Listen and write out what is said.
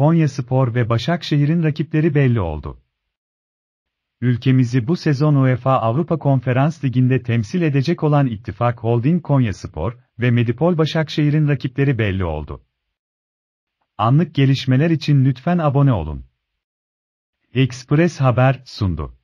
Konya Spor ve Başakşehir'in rakipleri belli oldu. Ülkemizi bu sezon UEFA Avrupa Konferans Ligi'nde temsil edecek olan İttifak Holding Konya Spor ve Medipol Başakşehir'in rakipleri belli oldu. Anlık gelişmeler için lütfen abone olun. Express Haber sundu.